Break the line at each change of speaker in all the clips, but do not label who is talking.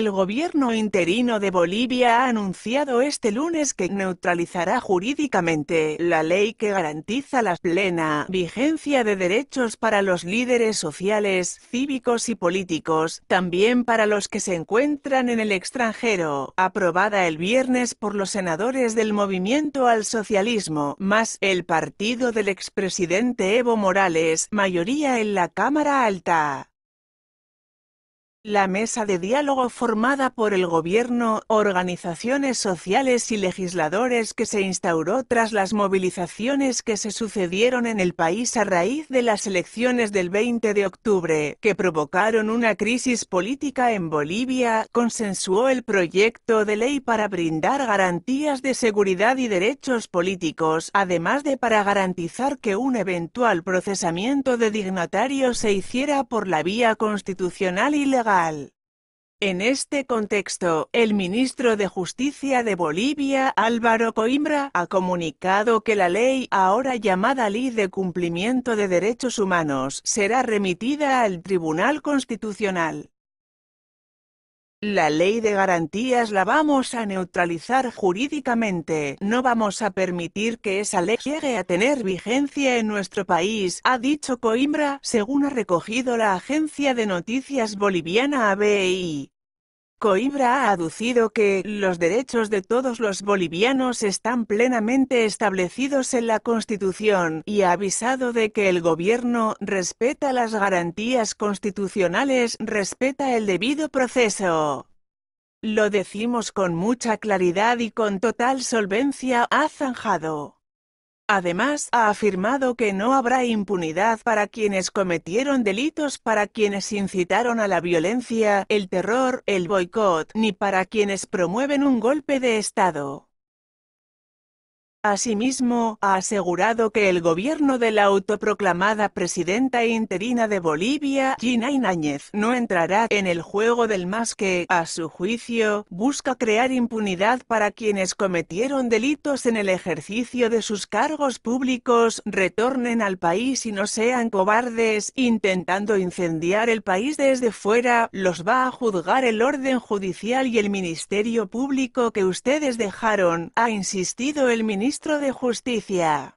El gobierno interino de Bolivia ha anunciado este lunes que neutralizará jurídicamente la ley que garantiza la plena vigencia de derechos para los líderes sociales, cívicos y políticos, también para los que se encuentran en el extranjero, aprobada el viernes por los senadores del Movimiento al Socialismo, más el partido del expresidente Evo Morales, mayoría en la Cámara Alta. La mesa de diálogo formada por el gobierno, organizaciones sociales y legisladores que se instauró tras las movilizaciones que se sucedieron en el país a raíz de las elecciones del 20 de octubre, que provocaron una crisis política en Bolivia, consensuó el proyecto de ley para brindar garantías de seguridad y derechos políticos, además de para garantizar que un eventual procesamiento de dignatarios se hiciera por la vía constitucional y legal en este contexto, el ministro de Justicia de Bolivia, Álvaro Coimbra, ha comunicado que la ley, ahora llamada Ley de Cumplimiento de Derechos Humanos, será remitida al Tribunal Constitucional. La ley de garantías la vamos a neutralizar jurídicamente, no vamos a permitir que esa ley llegue a tener vigencia en nuestro país, ha dicho Coimbra, según ha recogido la agencia de noticias boliviana ABI. Coibra ha aducido que los derechos de todos los bolivianos están plenamente establecidos en la Constitución y ha avisado de que el gobierno respeta las garantías constitucionales, respeta el debido proceso. Lo decimos con mucha claridad y con total solvencia, ha zanjado. Además, ha afirmado que no habrá impunidad para quienes cometieron delitos, para quienes incitaron a la violencia, el terror, el boicot, ni para quienes promueven un golpe de Estado. Asimismo, ha asegurado que el gobierno de la autoproclamada presidenta interina de Bolivia, Gina Ináñez, no entrará en el juego del más que, a su juicio, busca crear impunidad para quienes cometieron delitos en el ejercicio de sus cargos públicos, retornen al país y no sean cobardes, intentando incendiar el país desde fuera, los va a juzgar el orden judicial y el Ministerio Público que ustedes dejaron, ha insistido el ministro Ministro de Justicia.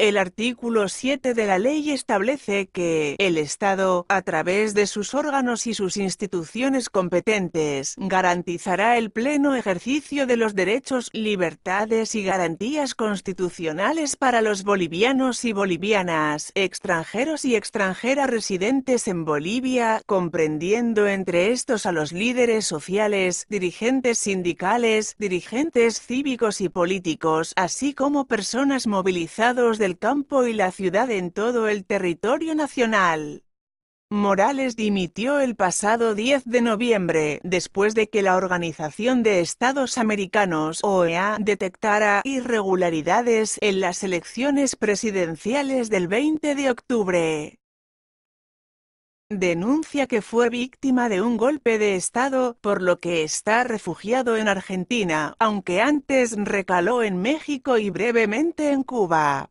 El artículo 7 de la ley establece que el Estado, a través de sus órganos y sus instituciones competentes, garantizará el pleno ejercicio de los derechos, libertades y garantías constitucionales para los bolivianos y bolivianas, extranjeros y extranjeras residentes en Bolivia, comprendiendo entre estos a los líderes sociales, dirigentes sindicales, dirigentes cívicos y políticos, así como personas movilizados de campo y la ciudad en todo el territorio nacional. Morales dimitió el pasado 10 de noviembre, después de que la Organización de Estados Americanos OEA detectara irregularidades en las elecciones presidenciales del 20 de octubre. Denuncia que fue víctima de un golpe de Estado, por lo que está refugiado en Argentina, aunque antes recaló en México y brevemente en Cuba.